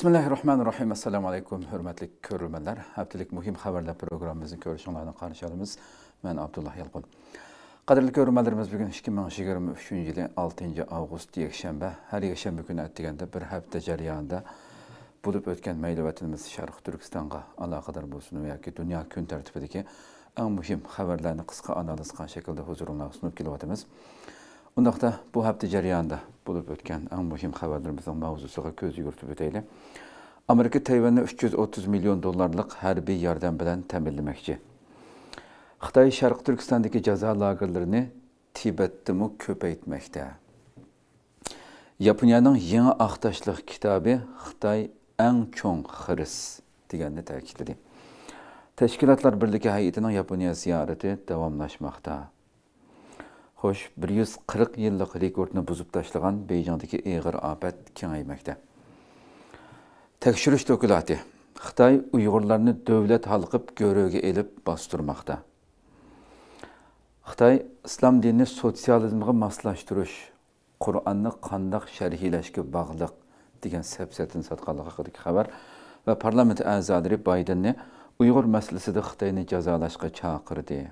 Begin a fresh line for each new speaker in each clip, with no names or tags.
Bismillahirrahmanirrahim. Assalamu alaykum, hörmətli görürmənlər. Həftəlik mühim xəbərlər proqramımızın görüşünlərinə qarşılarımız. Mən Abdullah Yalqın. Qadirli görürmənlərimiz bu gün 2023-cü ilin 6-cı avqust yekşənbə, hər yekşənbə günü ətdigəndə bir həftə cəryanında bulub ötən məyli vətənimiz Şərq Türkistanğa əlaqədar olsun və ya ki, dünya gün tərtibindəki ən mühim xəbərlərini qısqa analiz qan şəkildə huzurunuza sunub gəliyətimiz. Ondaqda bu həftə cəryanında bulub ötən ən mühim xəbərlərimizin mövzusuna göz yürütüb ötəylik. Amerika Tayvanı 330 million dollarlik harbiy yordam bilan ta'minlamoqchi. Xitoy Sharq Turkistondagi jazo lagerlarini köp ko'paytmoqda. Yapınya'nın yangi axtaşlıq kitobi Xitoy eng cho'ng xiris deganini ta'kidladi. Tashkilotlar birligi hay'atining Yaponiya ziyareti davomlashmoqda. Hoş, 140 yillik rekordni buzib tashlagan Beycan'daki ig'ir ofat kengaymoqda. Təkşürüş dökülati. Xitay Uyğurlarını dövlət halqıb görəyə elib bastırmaqda. Xitay İslam dinini sosializmə maslaşdırış, Qur'anı qandaq şərhiləşkə bağlıq deyilən səbsətin satqalığı haqqındakı xəbər və parlament əzaları Baydenni Uyğur məsələsində Xitayını cəzalaşqa çağırdı.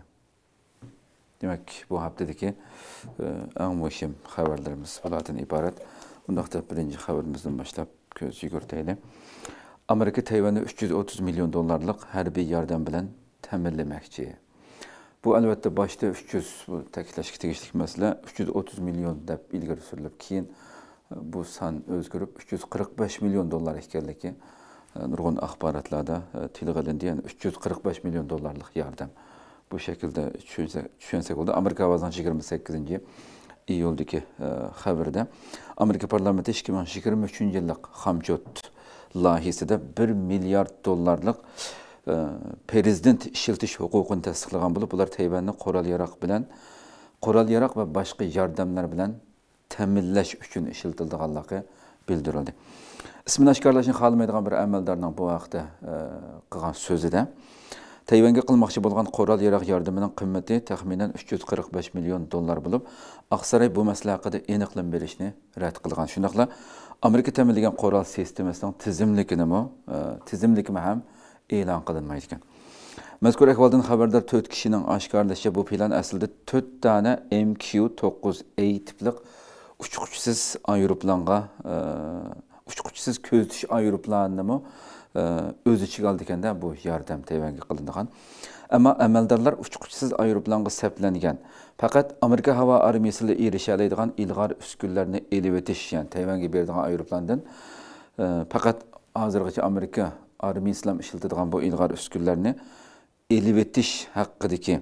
Demək bu həftədəki e, ən mühim xəbərlərimiz bunlardan ibarət. Bundaqda birinci xəbərimizdən başlayıb çünki sigorta idi. Amerika Tayvanı 330 milyon dollarlıq hərbi yardım bilən təminləməkçi. Bu əlbəttə başda 300 bu təkidləşik tegişlik məsələ 330 milyon dəb ilgir sürülüb. Keyin e, bu san özgürüb 345 milyon dollar ikənliki e, nurgun axbaratlarda tilq edildi. Yəni 345 milyon dollarlıq yardım. Bu şəkildə düşünsək oldu. Amerika Avazan 28-ci iyuldakı e, xəbərdə Amerika parlamenti 2023-cü illik xamçot layihəsində 1 milyard dollarlıq e, prezident işiltiş hüququnu təsdiqləyən bulub, bunlar Tayvanı qoral-yaraq bilən, qoral-yaraq və başqa yardımlar bilən təminləş üçün işiltildiğanlığı bildirildi. İsmini aşkarlaşın xalmaydıqan bir əməldarının bu vaxtda e, qılan sözü də, Тайваньга кылмакчы болган корал ярак ярдымының кыйммәте тахминан 345 миллион доллар булып, Аксарай бу мәсьәлә хакында эниклем беришне рәт кылган. Шундыйлар Америка тәмилләгән корал системасының тизимлегене мо, тизимлегеме һәм e'lon qilinmaydi ekan mazkur ahvoldan xabardor 4 kishining oshkorlashicha bu plan aslida 4 dona mq 9 a tipli uchquvchisiz aeroplanga e, uchquvchisiz ko'zitish aeroplanini o'z ichiga oldi ekanda bu yordam tayvanga qilingan ammo amaldorlar uchquvchisiz aeroplanga saplangan faqat amerika havo armiyasida erisha oladigan ilg'or uskunlarni elib o'tish ya'ni tayvanga beradigan aeroplandan faqat hozirgacha amerika armiyasi ham ishlatadigan bu ilg'or uskunlarni elib o'tish haqidagi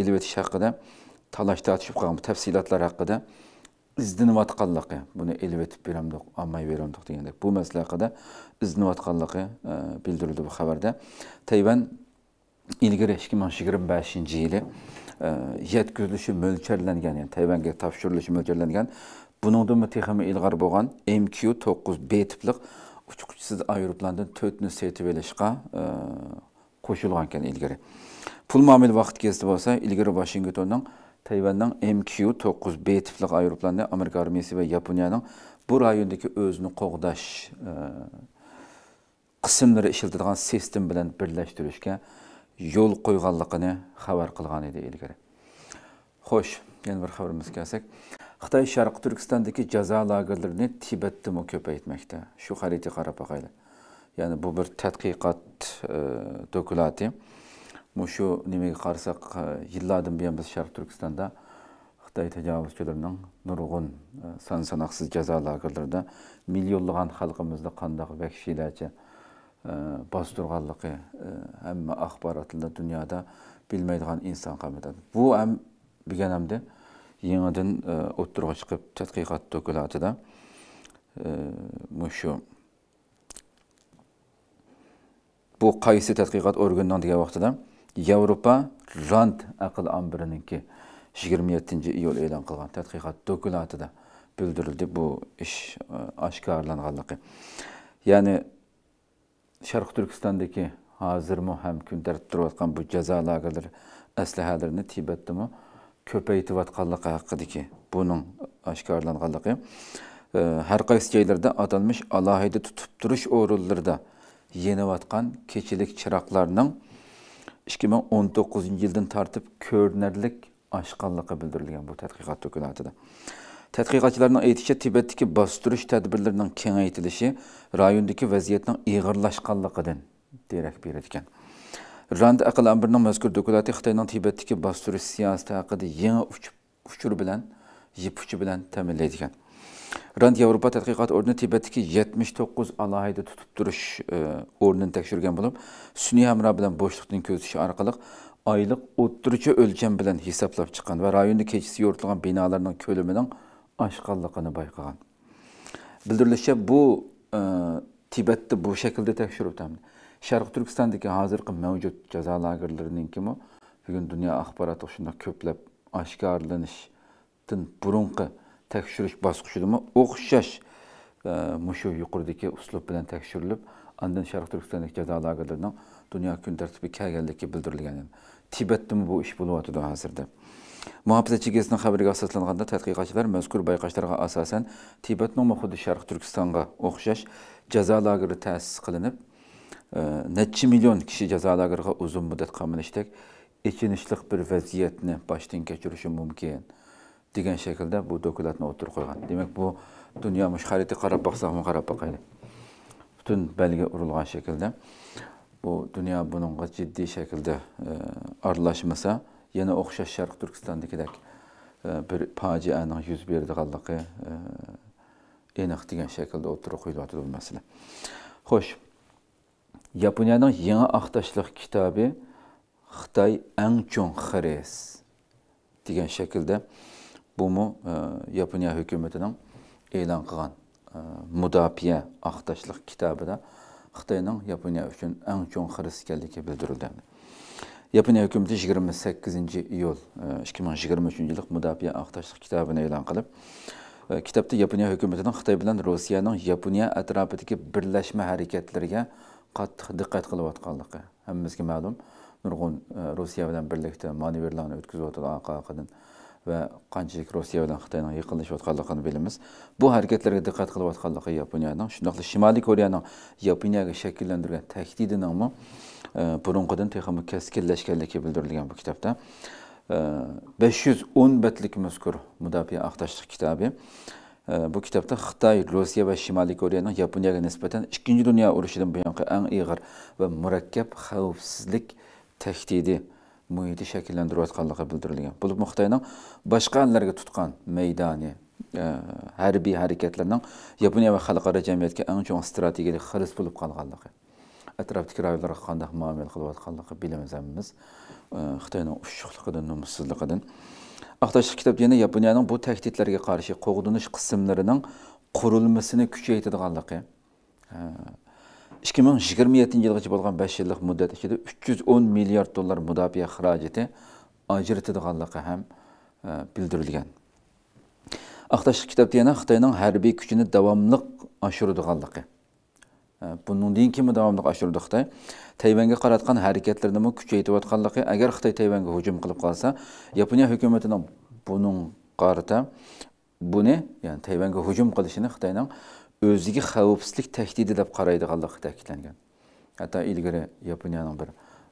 elib o'tish haqida talash tortishib qolgan tafsilotlar haqida izlanayotganligi buni ilib etib beramdiq olmay beramdiq degandek bu masala haqida izlanayotganligi e, bildirildi bu xabarda tayvan ilgari ikki ming yigirma beshinchi yili e, yetkazilishi mo'ljallangan ya'ni tayvanga topshirilishi mo'ljallangan buningdimi texmi ilg'or bo'lgan mq to'qqiz b tipliq uchquvchisiz aeroplandan to'rtni setib olishga e, qo'shilgan ekan ilgari pul muomil vaqt kelsa bo'lsa ilgari vashingtonning Tayvan'ın MQ-9B tipli aeroplanı Amerika armiyası ve Japonya'nın bu rayondaki özünü qoğdaş e, qısımları işildiğin sistem bilen birleştirişke yol koyganlıqını haber qılğan idi ilgiri. Xoş, yeni bir xabarımız gəlsək. Xitay Şərq Türkistandakı cəza lağırlarını Tibetdə mə köpəytməkdə. Şu xəritə qarab Yani bu bir tədqiqat e, dokulatı. мушу немеге қарсақ жылдардан буян біз шарқ түркістанда қытай тажавузчуларынын нұрғын ә, сан санақсыз жаза лагерлерде халқымызды қандағы кандагы ә, бас тұрғанлығы һәммә ә, ақпаратында дүниеде білмейдіған инсан камыдан. Бу һәм бигәнәмдә яңадан шығып тәтқиқат тадқиқат да мушу бұл қайсы тадқиқат органынан деген вакытта Yevropa Rand ambarının ki 27 iyul e'lon qilgan tadqiqot dokumentida bildirildi bu iş ish e, oshkorlanganligi. Ya'ni Sharq Turkistondagi hazır ham kun tartib turayotgan bu jazo lagerlari aslahalarini Tibetdami ko'paytiyotganligi haqidagi buning oshkorlanganligi e, har qaysi joylarda atalmish tutup duruş turish yeni yenayotgan keçilik çıraklarının 2019-cu ildən tərtib körünərlik aşqarlığa bildirilən bu tədqiqat dokumentıdır. Tədqiqatçıların aytdıqca Tibetdəki bastırış tədbirlərinin kengaytirilişi rayondakı vəziyyətin ağırlaşqanlığından deyərək verirkən. Rand Aql Əmrinin məzkur dokumenti Xitayının Tibetdəki bastırış siyasəti haqqında yeni uçur bilən, yip uçu bilən təminləyirkən. Rand Avrupa Tədqiqat Ordunu Tibetdəki 79 alayda tutup duruş e, ordunu təkşürgən bulub, süni həmra bilən boşluqdan közüşü arqalıq aylıq otturucu ölçəm bilən hesablab çıxan və rayonda keçisi yortulğan binalarının kölümünün aşqallıqını bayqıqan. Bildirilişə bu e, Tibetdə bu şəkildə təkşürüb təmin. Şərq Türkistandakı hazırki mövcud cəza lagırlarının kimi, bugün dünya axbaratı şunda köpləb aşkarlanışdan burunqı tekşürüş basqışıdımı oxşaş muşu yuqurdakı uslub bilan tekşürülüb, andan Şərq Türkistandakı cəza əlaqələrinin dünya gün tərtibi kəlgənlikki bildirilgən. Tibetdimi bu iş bulub atıdı hazırda. Muhafizəçi gəzinin xəbərinə əsaslanğanda tədqiqatçılar məzkur bayqaşlara əsasən Tibetnin məxudi Şərq Türkistanğa oxşaş cəza lageri təsis qılınıb, neçə milyon kişi cəza lagerə uzun müddət qamalışdək, ikinişlik bir vəziyyətini başdan keçirişi mümkün. degan shaklda bu dokumentni o'tirib qo'ygan demak bu dunyo mush xaritga qarab boqsaqmi qarab boqaylik butun belga urilgan shaklda bu dunyo buningga jiddiy shaklda e, aralashmasa yana o'xshash sharq turkistondagidek e, bir fojiani yuz beradiganligi e, aniq degan shaklda o'tirib qo'yilyotdi bu masala xo'sh yaponiyaning yangi aqtashliq kitobi xitoy ang cho'ng xires degan shaklda bumu yaponiya hukumatining e'lon qilgan mudofaa aqtashliq kitobida xitoyning yaponiya uchun eng cho'ng xiris ekanligi bildirildi yaponiya hukumati 28 sakkizinchi iyul 2023 ming yigirma uchinchi yil mudofaa aqtashliq kitobini e'lon qilib kitobda yaponiya hukumatining xitoy bilan rossiyaning yaponiya atrofidagi birlashma harakatlariga qattiq diqqat qilayotganligi hammamizga ma'lum nurg'un rossiya bilan birlikda manevrlarni o'tkazayotgan va qanchalik rossiya yıkılış ve yaqinlashayotganligini bilamiz bu harakatlarga diqqat qilayotganligi yaponiyaning shundoqla shimoliy koreyaning ama shakllantirgan e, bunun kadın texmi keskinlashganligi bildirilgan bu kitobda 510 e, betlik mazkur mudofaa axtashliq kitobi e, bu kitobda xitoy rossiya va shimoliy Japonya'ya yaponiyaga nisbatan ikkinchi dunyo urushidan yankı eng ig'ir va murakkab xavfsizlik tahdidi muhiti shakllantirayotganligi bildirilgan e, bo'lib xitoyning boshqa allarga tutgan maydoni harbiy harakatlarning yaponiya va xalqaro jamiyatga eng chong strategik xiris bo'lib qolganligi atrofdagi rayonlarga qanday muomala qilayotganligi bilamiz hammamiz e, xitoyning ushshuqligidan nomussizligidan aqtoshlik kitob yana yaponiyaning bu tahdidlarga qarshi qo'g'dinish qismlarining qurilmasini kuchaytirganligi 2027 миң жыйырма жетинчи жылгыча болгон беш жылдык миллиард доллар мудафия харажаты ажыратыдыганлыгы һәм билдирилген акташтык китапта яна кытайнын харбий күчүнү давамлык ашырыдыганлыгы Bunun deyin kimi davamlıq aşırdı Xitay. Tayvanğa qaratqan hərəkətlərini mə küçəyitib atqanlığı, əgər Xitay Tayvanğa hücum qılıb qalsa, Yaponiya hökumətinin bunun qarıta bunu, yəni qilishini o'ziga xavfsizlik tahdidi deb qaraydiganligi ta'kidlangan hatto ilgari yaponiyaning bir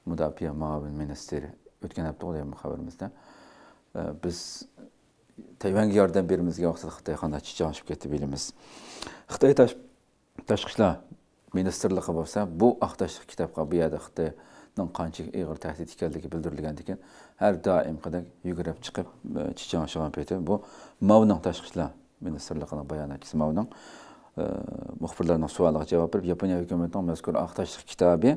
mudofaa muavin ministri o'tgan hafta o'ylayman xabarimizda e, biz tayvanga yordam berimizga vaqtida xitoy xonachi chichonishib ketdi bilamiz xitoy tashqi ishlar ministrligi bo'lsa bu aqtashliq kitobga bu yerda xitoyning qancha ig'ir tahdid ekanligi bildirilgan degan har doim doimgidek yugurib chiqib e, chichon peti bu mavnun tashqi ishlar ministrligining bayonotchisi mavning muxbirlarning savoliga javob berib yaponiya hukumatining mazkur oq kitobi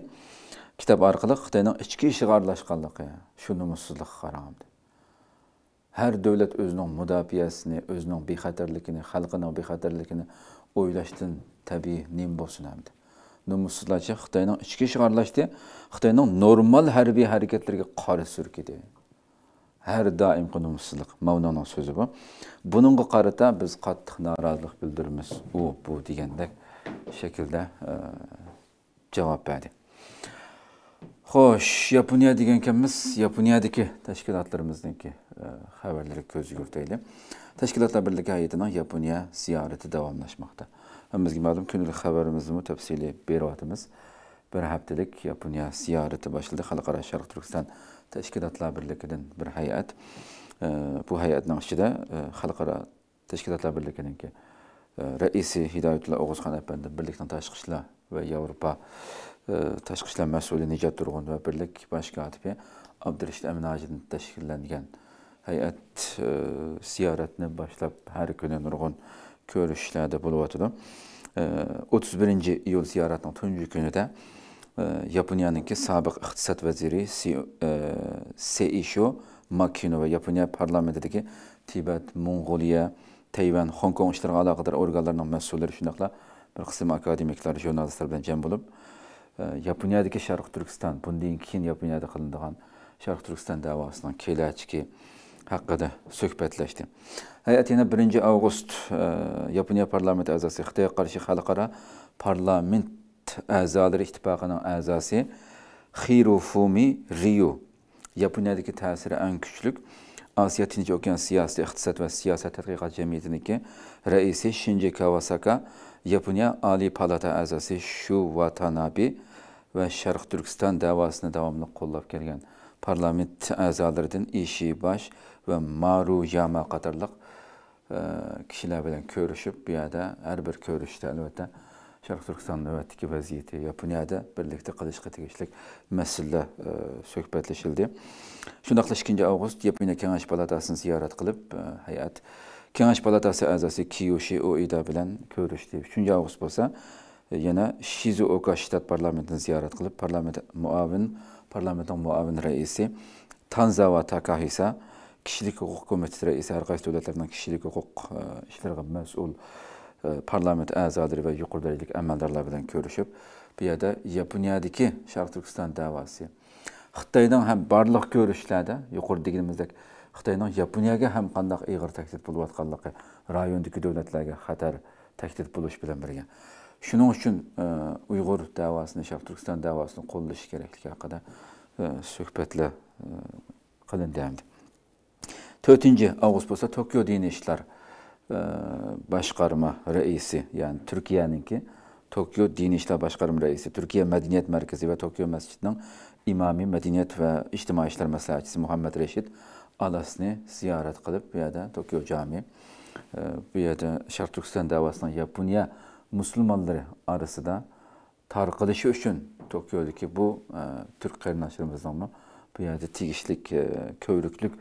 kitob orqali xitoyning ichki ishiga aralashganligi shu numussizlik harom har davlat o'zining mudofiasini o'zining bexatarligini xalqining bexatarligini o'ylashdan tabiiy nim bo'lsin hamdi numussizlarcha xitoyning ichki ishiga aralashdi xitoyning normal harbiy harakatlarga qora surkidi her daim kınımsızlık. Mevlana'nın sözü bu. Bunun qarata biz qattiq narazılık bildirimiz. O bu degende şekilde e, cevap verdi. Hoş. Yaponiya degan ekanmiz. Yaponiyadagi tashkilotlarimizniki e, xabarlarga ko'z yugurtaylik. Teşkilatlar birligi hayitining Yaponiya ziyareti devamlaşmakta. Hammizga ma'lum kunlik xabarimizni tafsili beryapmiz. Bir haftalik Yaponiya ziyorati başladı. Xalqaro Sharq Turkiston tashkilotlar birligidan bir hay'at bu hay'atning ichida e, xalqaro tashkilotlar birliginiki e, raisi hidoyatulla og'uzxon apandi birlikning tashqi ishlar va yevropa e, tashqi ishlar mas'uli nijat turg'un va birlik bosh kotibi abdurashid aminajdin tashkillangan hay'at ziyoratni boshlab har kuni nurg'un ko'rishishlarda bo'lyotidi o'ttiz birinchi iyul ziyoratning tunji kunida yaponiyaniki sobiq iqtisod vaziri seisho e makino va yaponiya parlamentidagi tibat mong'oliya tayvan hong kong ishlariga aloqador organlarning mas'ullari shundaqla bir qism akademiklar jurnalistlar bilan jam bo'lib yaponiyadagi sharq turkiston bundan keyin yaponiyada qilinadigan sharq turkiston davosining kelajagi haqida suhbatlashdi hay'at yana birinchi avgust yaponiya parlamenti a'zosi xitoyga qarshi xalqaro parlament əzaları ittifaqının əzası Xirufumi Riyu. Yaponiyadakı təsiri ən küçlük Asiya Tinci Okean Siyasi İqtisad və Siyasət Tədqiqat Cəmiyyətindəki rəisi Shinji Kawasaka, Yaponiya Ali Palata əzası Shu Watanabe və Şərq Türkistan davasını davamlı qollab gələn parlament əzalarından Ishibash və Maru Yama qatarlıq ə, kişilər bilən görüşüb, bir yerdə hər bir görüşdə əlbəttə sharq turkiston navbatdagi vaziyati yaponiyada birlikda qilishga tegishli masala e, suhbatlashildi shundoq qilib ikkinchi avgust yaponiya kengash palatasini ziyorat qilib e, hay'at kengash palatasi a'zosi kiyoshi oida bilan ko'rishdi uchinchi avgust bo'lsa e, yana shizuoka shtat parlamentini ziyorat qilib parlament muavin parlamentning muavin raisi tanzava takahisa kishilik huquq komiteti raisi har qaysi davlatlarning kishilik huquq ishlariga mas'ul E, parlament a'zolari va yuqoridagidek amaldorlar bilan ko'rishib bu yerda yaponiyadagi sharq turkiston davosi xitoydan ham barliq ko'rishlarda yuqori deganimizdek xitoydan yaponiyaga ham qandaq ig'ir tahdid bo'layotganligi rayondagi davlatlarga xatar tahdid bo'lish bilan birga shuning uchun e, uyg'ur davosini sharq turkiston davosini qo'llash kerakligi haqida e, suhbatlar qilindi hamdi to'rtinchi avgust bo'lsa tokio diniy ishlar Ee, başkarma reisi yani Türkiye'ninki Tokyo Dini İşler Başkarım Reisi, Türkiye Medeniyet Merkezi ve Tokyo Mescidi'nin imami Medeniyet ve İçtimai İşler Meselacisi Muhammed Reşit Alasni ziyaret kılıp bir yerde Tokyo cami, e, bir yerde Şark Türkistan davasının Japonya Müslümanları arasında tarqılışı için Tokyo'daki bu e, Türk kardeşlerimizden bir yerde tigişlik, e, köylüklük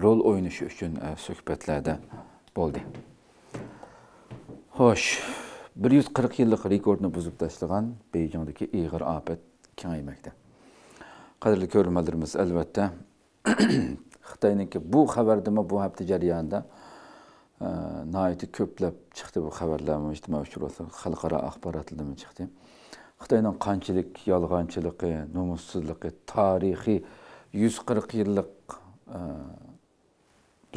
rol oynuşu için e, söhbetlerde oldu. xo'sh bir yuz qirq yillik rekordni buzib tashlagan beyjondagi ig'ir ofat kengaymoqda qadrli ko'rmalarimiz albatta xitoyniki bu xabardimi bu hafta jarayonida e, noiti ko'plab chiqdi bu xabarlar xalqaro axborot chiqdi xitoyning qanchalik yolg'onchiligi nomussizligi tarixiy yuz qirq yillik e,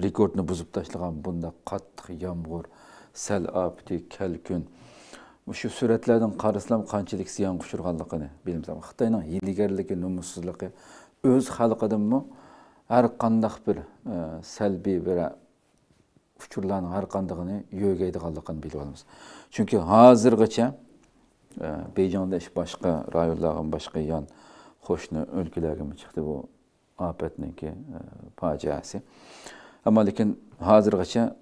rekordni buzib tashlagan bunday qattiq yomg'ir Сәл апти кәл күн. Şu suretlerden karıslam kançılık ziyan kuşurganlıkını bilimiz ama Xitay'nın yedigerliki, numussuzliki öz halkıdın mı her kandak bir e, selbi bir uçurların her kandığını yögeydi kallıkını biliyoruz. Çünkü hazırgıça e, Beycan'da iş başka rayonların başka yan hoşunu ülkelerine mi çıktı bu ki e, faciası. Ama lakin hazır hazırgıça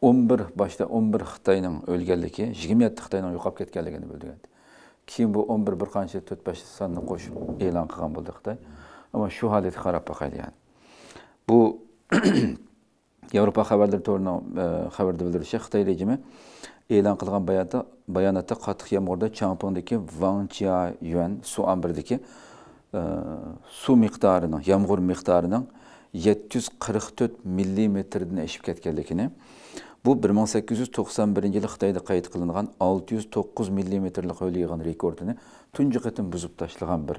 o'n bir 11 o'n xitoyning o'lganligi 27 yetti xitoyning yo'qolib ketganligini bildirgan keyin bu 11 bir qancha to'rt beshta sonni qo'shib e'lon qilgan bo'ldi xitoy ammo shu holatga xarab boqaylik yani. bu yevropa xabarlari to'rining e, xabarda bildirishi xitoy rejimi e'lon qilgan bayonotda bayonotda qattiq yomg'irda changpindagi vanchia yuan suv ambiridagi e, suv miqdorini yomg'ir miqdorining 744 yuz qirq millimetrdan oshib ketganligini bu 1891 yılı xitoyda qayd qilingan 609 mm'lik öyle yığan rekordini tüncü qatim buzib tashlagan bir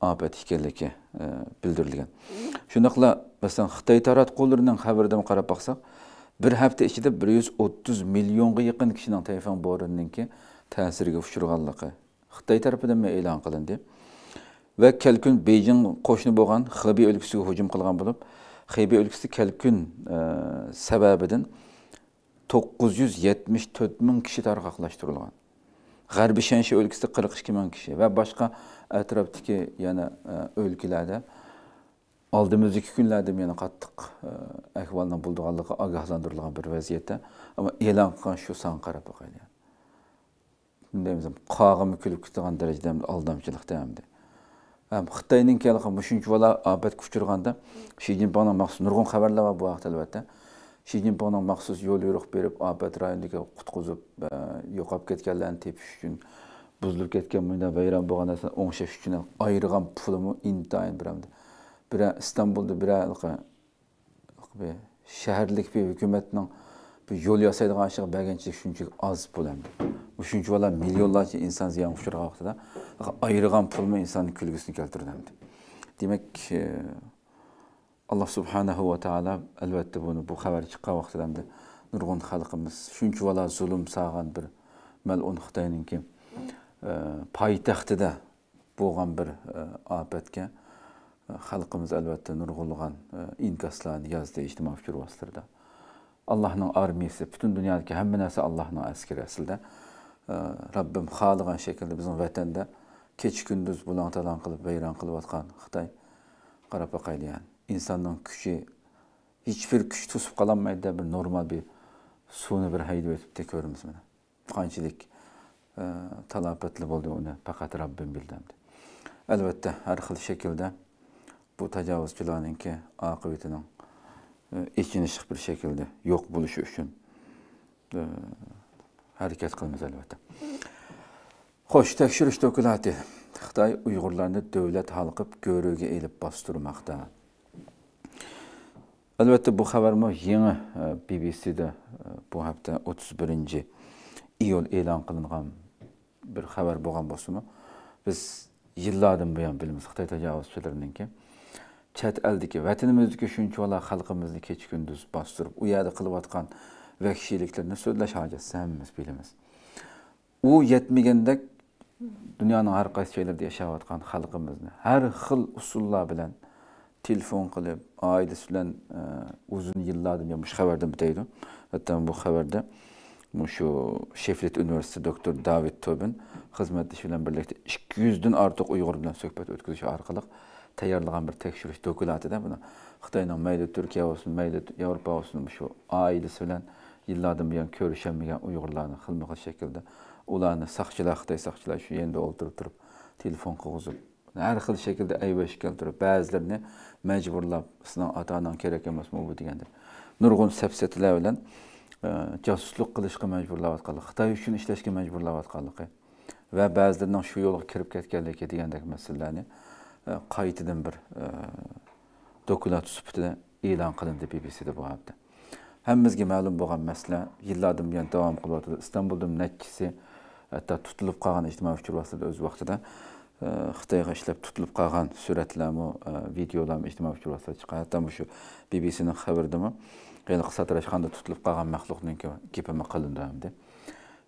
ofat ekanligi e, bildirilgan shundoqla masalan xitoy taratqullarining xabaridan qarab boqsak bir hafta ichida 130 millionga yaqin kishining tayfon bo'ronininki ta'siriga uchraganligi xitoy mı e'lon qilindi va kelkün Beijing qo'shni bo'lgan xibi ölküsü hujum qilgan bo'lib xibi o'lkasi kelkün e, sababidan 974 ming kishi tarqoqlashtirilgan g'arbiy shansha o'lkasida 42 ming kishi va boshqa atrofdagi yana e, o'lkalarda oldimizdagi kunlarda yana qattiq e, ahvolni bo'ldiganligi ogohlantirilgan bir vaziyatda ammo e'lon qilgan shu son qarab boqaylik qog'imi kulib ketgan darajada aldamchilikda hamda xitoyning kelgan shuncha bola ofatga kuchirganda shi zinpinni maxsus nurg'un xabarlar bor bu haqda albatta Şiginponun məxsus yol yoruq verib, afət rayonundakı qutquzub, e, yoxab getganlarni tepish uchun buzilib ketgan bundan vayron bo'lgan narsani o'ngshash uchun ayirgan pulimi intayin biramdi. Bira İstanbulda bira bir shaharlik bir hukumatning bir yo'l yasaydigan ishiga berganchilik shunchalik oz pul ham. Bu shunchalar millionlarcha inson ziyon uchragan vaqtida ayirgan pulmi insonni kulgisini keltirdi. Demak, alloh subhanahu va taolo albatta buni bu xabar chiqqan vaqtida vaqtlarida nurg'un xalqimiz shuncha vala zulm sag'an bir malun xitoyninki e, poytaxtida bo'lgan bir e, ofatga e, xalqimiz albatta nurg'ulg'an inkaslarni yozdi ijtimoiy fikr vositalarida allohning armiyasi butun dunyodagi hamma narsa allohning askari aslida robbim xohlagan shaklda bizning vatanda kecha kunduz bulon talon qilib vayron qilayotgan xitoy qarab boqaylik insanın küçü, hiçbir küç tutup kalanmaydı bir normal bir suni bir haydi ötüp de görürüz bana. Kançilik e, talapetli oldu onu fakat Rabbim bildirdi. Elbette her hıl şekilde bu tecavüzcülerin ki akıbetinin e, için ışık bir şekilde yok buluşu için e, hareket kılmız elbette. Hoş tekşürüş dökülati. Xitay Uyğurlarını devlet halqıb görüge elib bastırmaqda. albatta bu xabarmi yangi e, bbcda e, bu hafta 31. birinchi iyul e'lon qilingan bir xabar bo'lgan bo'lsimi biz yillardan buyon bilamiz xitoy tajovuzchilarininki chet eldagi vatanimizniki shunchalar xalqimizni kecha kunduz bostirib u yerda qilayotgan vahshiyliklarni so'zlash hojatisi hammamiz bilamiz u yetmagandek dunyoning har qaysi joylarida yashayotgan xalqimizni har xil usullar bilan telefon qilib oilasi bilan o'zini e, yillardan buyon shu xabardan bitaydi hatto bu xabarda shu sheflet universiteti doktor david tobin xizmatdoshi bilan birlikda ikki yuzdan ortiq uyg'ur bilan suhbat o'tkazish orqali tayyorlagan bir tekshirish dokumentida buni xitoyning mayli turkiya bo'lsin mayli yevropa bo'lsin shu oilasi bilan yillardan buyon ko'rishaolmagan uyg'urlarni xilma xil shaklda ularni saqchilar xitoy saqchilar shu yerda o'tirib turib telefon qilg'izib har xil shaklda aybash keltirib ba'zilarni majburlab sizdan ota onang kerak emas bu deganda nurg'un safsatalar bilan e, josuslik qilishga majburlayotganlik xitoy uchun ishlashga majburlayotganligi va ba'zilarning shu yo'lga kirib ketganligi degandek masalalarni e, qaytadan bir e, dokument sifatida e'lon qilindi bbcda bu hafta hammamizga ma'lum bo'lgan masala yillardan buyon davom qilyotdi istanbulda nachchisi hatto tutilib qolgan ijtimoiy uchrashuvlarda o'z vaqtida xitoyga ishlab tutilib qolgan suratlarmi videolarmi ijtimoiy tarmoqlarda chiqqan hatto shu bbcni xabaridami qiyinliq satrashqanda tutilib qolgan maxluqning gapimi qilindi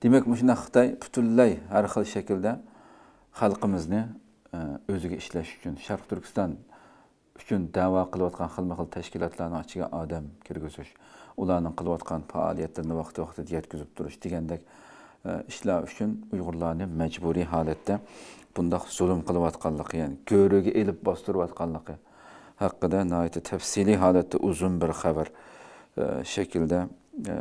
demak mana xitoy butunlay har xil shaklda xalqimizni o'ziga ishlash uchun sharq turkiston uchun da'vo qilayotgan xilma xil tashkilotlarni ichiga odam kirgizish ularni qilayotgan faoliyatlarini vaqti vaqtida yetkazib turish degandek ishlar uchun uyg'urlarni majburiy holatda bundoq zulm qilayotganligi ya'ni ko'riga ilib bostirayotganligi haqida nihoyatda tafsiliy holatda uzun bir xabar e, shaklda e,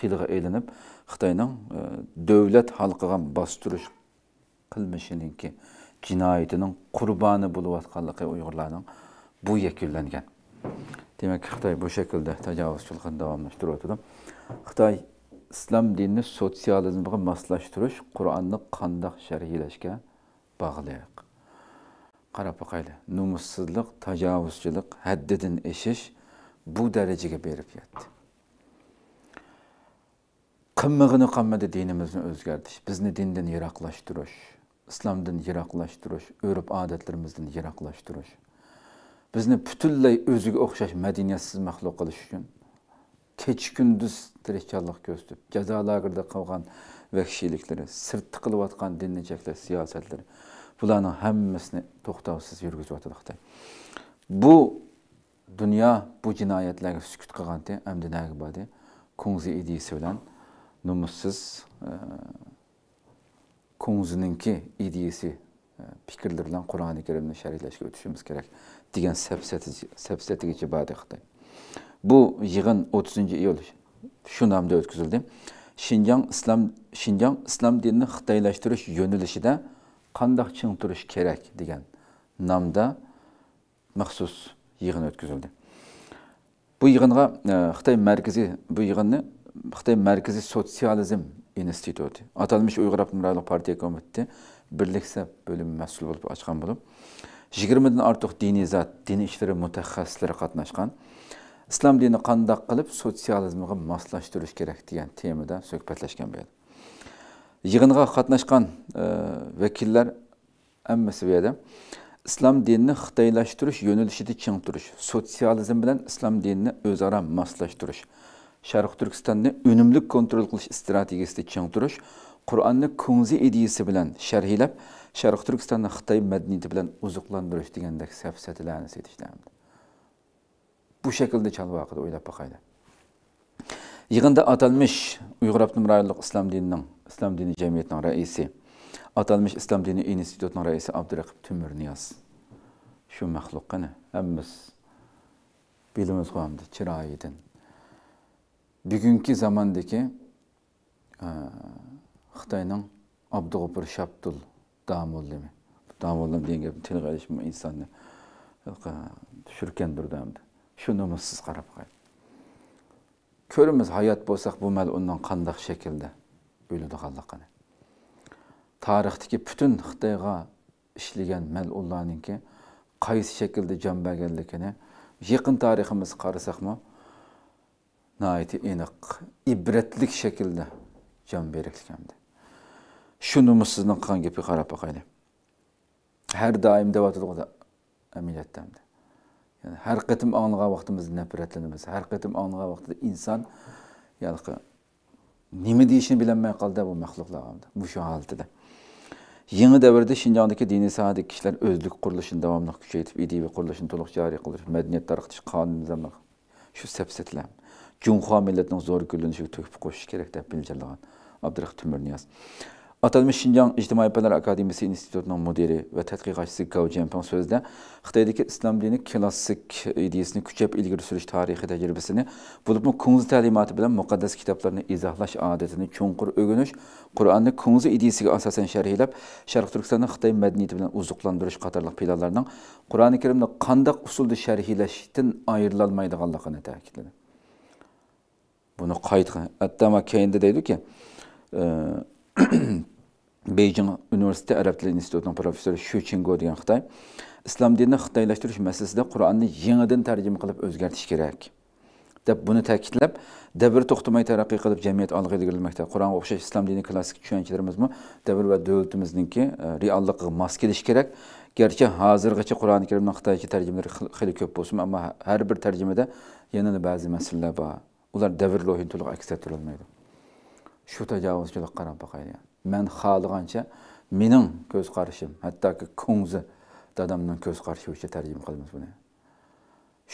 tilga ilinib xitoyning e, davlat xalqiga bostirish qilmishiningki jinoyatining qurboni bo'layotganligi uyg'urlarning bu yakunlangan demak xitoy bu shaklda tajovuzchilikni davomlashtirayotdi xitoy islom dinini sotsializmga moslashtirish qur'onni qandoq sharhlashga bog'liq qarab boqayli nomussizlik tajovuzchilik haddidan eshish bu darajaga berib yetdi qimmig'ini qolmadi dinimizni o'zgartirish bizni dindan yiroqlashtirish islomdan yiroqlashtirish urf odatlarimizdan yiroqlashtirish bizni butunlay o'ziga o'xshash madaniyatsiz maxluq qilish uchun keç gündüz tirikçanlık gösterip, cezalarında kalgan vahşilikleri, sırtı kılıvatkan dinleyecekler, siyasetleri, bularının hemmesini toxtavsız yürgüzü atılıqdı. Bu dünya bu cinayetlerine sükut kalgandı, əmdi nərgibadi, kunzi idiyisi bilen, numussuz, e, kunzininki idiyisi e, fikirler bilen kuran ı Kerim'ni şerihleşke ötüşümüz gerek, diyen səbsəti, səbsəti geçibadi xtay. Bu yığın 30 iyul shu nomda o'tkazildi. Xinjiang islom Xinjiang islom dinini xitoylashtirish yo'nalishida qandoq ching turish kerak degan nomda maxsus yig'in o'tkazildi. Bu yig'inga e, Xitoy markaziy bu yig'inni Xitoy markaziy sotsializm instituti, atalmış Uyg'ur Abdumrayli partiya komiteti birliksa bo'limi mas'ul bo'lib ochgan bo'lib, 20 dan ortiq diniy zat, diniy ishlari mutaxassislari qatnashgan. islom dini qandoq qilib sotsializmga moslashtirish kerak degan temada suhbatlashgan bu yig'inga qatnashgan e, vakillar hammasi bu yerda islom dinini xitoylashtirish yo'nalishida keng turish sotsializm bilan islom dinini o'zaro moslashtirish sharq turkistonni unumli kontrol qilish strategiyasida keng turish qur'onni kunzi ideyasi bilan sharhlab sharq turkistonni xitoy madaniyati bilan uzuqlantirish degandek safsatalarni aytishdi Bu şekilde çalvaqıda o'ylab baqaydı. Yig'inda atalmış Uyg'ur Abdum Rayonliq Islom dinining, İslam dini jamiyatining raisi, atalmış İslam dini institutining raisi Abduraqib Timurniyaz. Şu mahluqqani hammamiz bilimiz qo'yamdi chiroyidan. Bugungi zamondagi Xitoyning Abdug'ofur Shabdul Damullimi. Damullimi degan gapni tilga olishmi insonni tushirgandirdi hamda şunu shunimiz siz qarab qo'ying ko'rimiz hayot bo'lsak bo'lmadi undan qandaq shaklda o'yladiganligini tarixdagi butun xitoyga ishlagan malullarninki qaysi shaklda jon berganligini yaqin tariximiz qarasakmi nayiti aniq ibratlik shaklda jon berilgandi shunimiz sizni qilgan gapiga qarab Her daim doim deyotdi amaliyotdamdi yani her qitim anlığa vaqtimizdan nafratlanamiz. Her qitim anlığa insan inson yalqi mi deyishini bilolmay qoldi bu mahluqlar bu shu holatida. Yeni devirde Şincan'daki dini sahadaki kişiler özlük kuruluşunu devamlı güçeytip, idevi kuruluşunu toluk cari kılır. Medeniyet tarıqtış, kanun nizamlar. Şu sepsetlem. Cunha milletinin zor gülünüşü töküp koşuş gerek de bilceleğen. Abdurrahman Tümür Niyaz. Atalmış Şinjan İctimai Penal Akademisi İnstitütünün müdiri ve tədqiqatçısı Gav Cempen sözde, Xitaydakı İslam dini klasik ideyasını küçəb ilgili sürüş tarixi təcrübəsini, bulubmu kunuz təlimatı bilen müqəddəs kitablarını izahlaş adetini çunqur ögünüş, Qur'an'ı kunuz ideyasına asasen şərhiləb, Şərq Türkistan'ın Xitay mədəniyyəti bilen uzluqlandırış qatarlıq planlarının Qur'an-ı Kerimdə qandaq usulda şərhiləşdən ayrılanmaydığanlığını təkidlədi. Bunu qayıtqan. Hatta ama keyinde deydi ki, e, beyjing universiteti arab tili institutining professori shu chingo degan xitoy islom dinini xitoylashtirish masalasida qur'onni yangidan tarjima qilib o'zgartirish kerak deb buni ta'kidlab davr to'xtamay taraqqiy qilib jamiyat olg'a ilgarilamoqda qur'onga o'xshash islom dini klassik tushunchalarimizmi davr va davlatimizniki e, realligiga mos kelishi kerak garchi hozirgacha qur'oni karimni xitoycha tarjimalari xili ko'p bo'lsin ammo har bir tarjimada yanada ba'zi masalalar bor ular davr lo'hin to'liq aks ettirilmaydi shu tajovuzchilik qarab boqaylik man xohlagancha mening ko'z qarashim hattoki ko'ngzi dadamning ko'z qarashicha tarjima qilamiz buni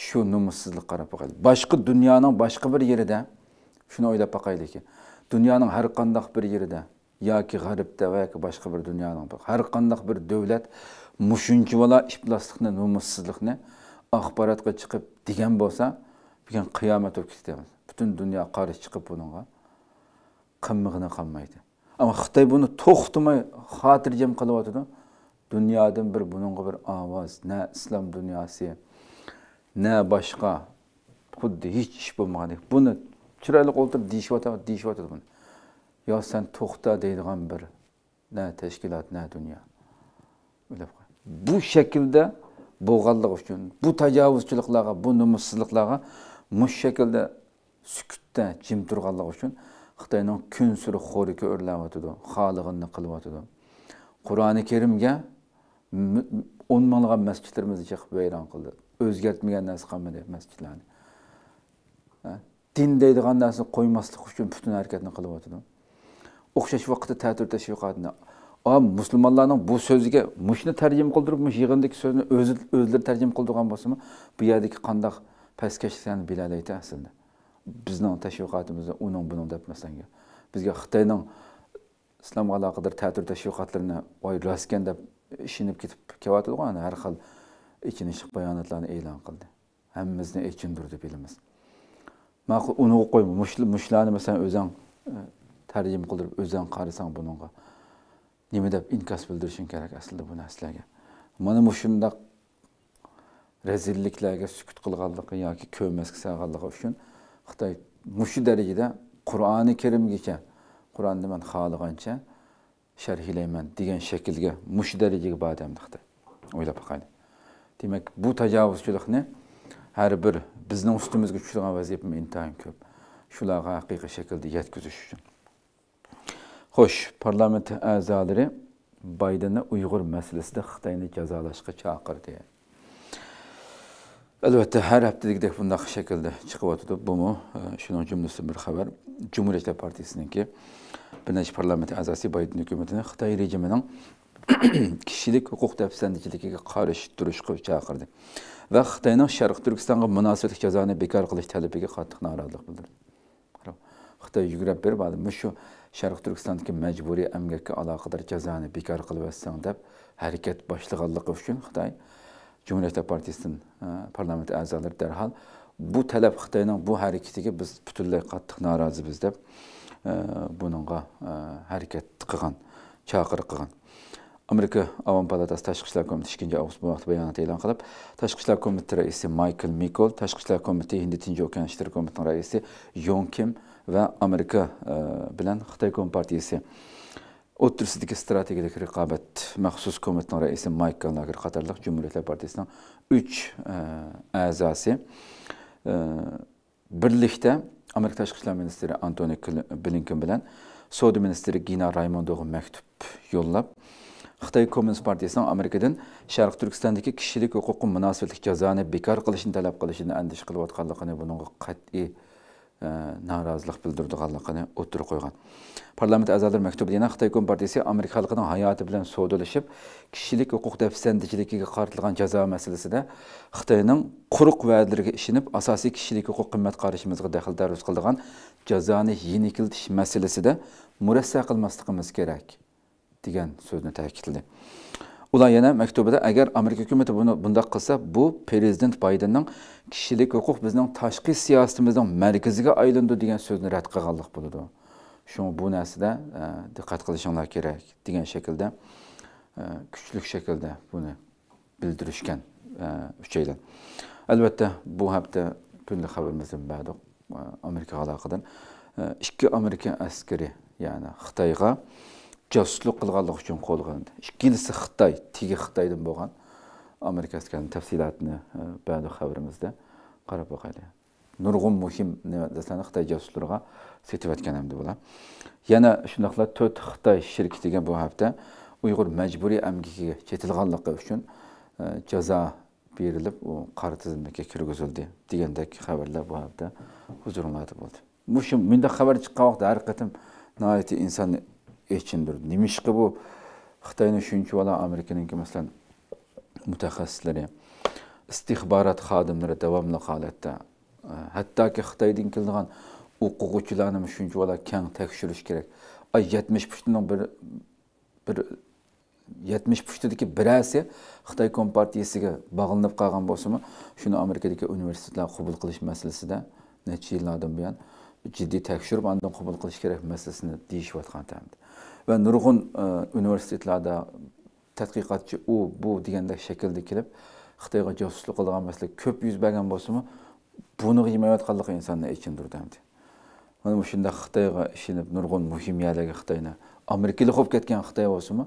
shu nomussizlik qarab boqaylik boshqa dunyoning boshqa bir yerida shuni o'ylab boqaylikki dunyoning har qandoq bir yerida yoki g'arbda va yoki boshqa bir dunyoning har qandoq bir davlat mushuncha bola ifloslikni nomussizlikni axborotga chiqib degan bo'lsa bugun qiyomat bo'lib ketyapmiz butun dunyo qarshi chiqib bunga qimmig'ini qilmaydi ammo xitoy buni to'xtamay xotirjam qilyaptida dunyodan bir buningga bir ovoz na islom dunyosi na boshqa xuddi hech ish bo'lmagandek buni chiroyli o'tirib deyishyotadi deyishyotadi buni yo san to'xta deydigan bir na tashkilot na dunyo bu shaklda bo'lganligi uchun bu tajovuzchiliklarga bu nomussizliklarga mush shaklda sukutda jim turganligi uchun xitoyning kun suri xo'riki o'rlayotidi xolig'ini qilyotidi qur'oni karimga o'n minglab masjidlarimizni chiqib vayron qildi o'zgartmagan narsa qolmadi masjidlarni din deydigan narsani qo'ymaslik uchun butun harakatni qilyotidi o'xshash vaqtda tatir tashviqotini musulmonlarning bu so'ziga mushni tarjima qildirib mush yig'indagi so'zni o'zlari tarjima qildirgan bo'lsami bu yerdagi qandoq pastkashlikni biladi aslida bizning tashviqotimizni uning buning deb masalanga bizga xitoyning islomga aloqador ta'tir tashviqotlarini voy rostgan deb ishinib ketib kelyotdi ana har xil ichinish bayonotlarni e'lon qildi hammamizni deb bilamiz ma'qul uni qo'y mushlarni masalan o'zing e, tarjim qildirib o'zing qarasang buningga nima deb inkas bildirishing kerak aslida bu narsalarga mana mushundoq rezilliklarga sukut qilganligi yoki ko'masga sag'anligi uchun xitoy mushu darajada qur'oni karimgacha qur'onni man xohlagancha sharhlayman degan shaklga mushu darajaga boryapti xitoy o'ylab qarang demak bu tajovuzchilikni har bir bizning ustimizga tushirgan vazifa intayin ko'p shularga haqiqiy shaklda yetkazish uchun xo'sh parlament a'zolari baydenni uyg'ur masalasida xitoyni jazolashga chaqirdi Əlbəttə, hər həftə deyək bundaq şəkildə çıxıb atılıb. Bu mu? Şunun cümləsi bir xəbər. Cumhuriyyət Partiyasının ki, Birləşmiş Parlament əzası Biden hökumətinin Xitay rejiminin kişilik hüquq dəfsəndiciliyinə qarşı duruşqa çağırdı və Xitayının Şərq Türkistanğa münasibətli cəzanı bekar qılış tələbinə qatıq narazılıq bildirdi. Xitay yugurub verib, "Mən şu Şərq Türkistandakı məcburi əmgəkə əlaqədar cəzanı bekar qılıb əsən" deyə hərəkət başlanğanlığı üçün Xitay jumhuriyat Partisi'nin e, parlament a'zolari derhal bu talep xitoyning bu harakatiga biz butunlay qattiq norozimiz deb e, buningga e, harakat qilgan chaqiriq qilgan amerika Avam palatasi tashqi ishlar komiteti ikkinchi avgust bu vaqt bayonot e'lon qilib tashqi ishlar komiteti raisi Michael mikol tashqi ishlar komiteti hind tinch okean ishlar komitetining raisi yon kim va amerika bilan xitoy kompartiyasi Отырсыздығы стратегиялық рекабет мәқсус комитетінің рәйісі Майк Ганагер қатарлық Cumhuriyetler партиясының 3 әзасы birlikdə Amerika Təşqi İşlər Ministri Antoni Blinken bilən министрі Ministri Gina Raymondoğun məktub yollab, Коммунист Komünist Partiyasının Amerikadan Şərq Türkistandakı kişilik hüququn münasibətlik cəzanı bekar талап tələb qilishini andish qilib Э, наразылық білдірді қалақыны өттір қойған. Парламент әзалдыр мәктөбдейін Қытай Компартиясы Америкалықының хайаты білен соғдылышып, кішілік ұқық дәпістендікілікеге қартылған жаза мәселесі де Қытайының құрық вәділерге ішініп, асаси кішілік ұқық қымет қарышымызға дәқіл дәріз жазаны еңекілдіш мәселесі де мұрасса қылмастықымыз керек деген сөзіні тәкітілді. ular yana maktubida agar amerika hukumatı buni bunda qilsa bu prezident baydenning kishilik huquq bizning tashqi siyosatimizning markaziga aylandi degan so'zni rad qilganlik bo'ladi shu bu narsada e, diqqat qilishinglar kerak degan shaklda e, kuchlik shaklda buni bildirishgan e, uchaylar. albatta bu hafta kunlik xabarimizni berdik Amerika aloqador ikki amerika askari ya'ni xitoyga josuslik qilganligi uchun qo'lga olindi ikkinchisi xitoy tigi xitoydan bo'lgan amerika tafsilotini e, ba'zi xabarimizda qarab boqaylik nurg'un muhim desan xitoy josuslarga setayotgan hamda bular yana shundoqla to'rt xitoy shirkitiga bu hafta uyg'ur majburiy amgikiga chetilganligi uchun e, jazo berilib u qari tizimga kirgizildi degandek xabarlar bu hafta huzuringlarda bo'ldi shu bunday xabar chiqqan vaqtda har qatim nihoyatda insonni echindirdi nimishqa bu xitoyni shuncha bola amerikaniki masalan mutaxassislari istixborot xodimlari davomli holatda e, hattoki xitoydan kelgan o'quvchilarni shuncha bola kang tekshirish kerak ay yetmish pushtining bir bir yetmish pushtidagi birasi xitoy kompartiyasiga bog'linib qolgan bo'lsimi shuni amerikadagi universitetlar qabul qilish masalasida necha yillardan buyon jiddiy tekshirib andan qabul qilish kerak masalasini deyishyotgan va nurg'un e, universitetlarda tadqiqotchi u bu degandek shaklda kelib xitoyga josuslik qilgan masala ko'p yuz bergan bo'lsimi buni yemayotganligi insonni ichindirdi mana shunda xitoyga ishinib nurg'un muhim yerlarga xitoyni amerikaga bo'lib ketgan xitoy bo'lsimi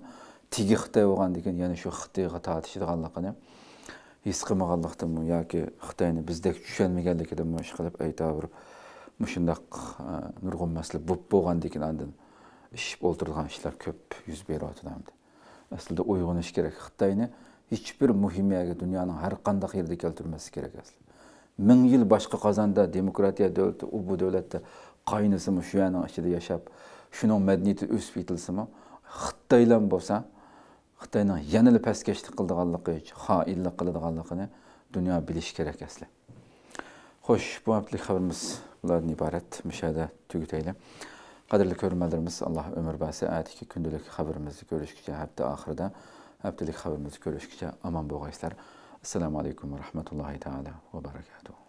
tigi xitoy bo'lgandan keyin yana shu xitoyga tortishadiganligini his qilmaganlikdanmi yoki xitoyni bizdek tushunmaganligidanmi ish qilib aytaverib shundoq e, nurg'un masala bo'lib bo'lgandan keyin andan ishib o'ltirgan ishlar ko'p yuz beryotgandi aslida uyg'onish kerak xitoyni hech bir muhimiyaga dunyoning har qanday yerida keltirmaslik kerak asli ming yil boshqa qozonda demokratiya davlati u bu davlatda qaynasim shu yerning ichida yashab shuning madaniyati o'sib yetilsimi xitoylan bo'lsa xitoyning yanada pastkashlik qiladiganligi xoinlik qiladiganligini dunyo bilish kerak asli xo'sh bu haftalik xabarimiz bulardan iborat mushada tugataylik Qadirli görmələrimiz Allah ömür bəsi əyəti gündəlik xəbərimizi görüşdükcə həftə axırda həftəlik xəbərimizi görüşdükcə aman boğayslar. Assalamu alaykum və rahmetullahi taala və bərəkətuh.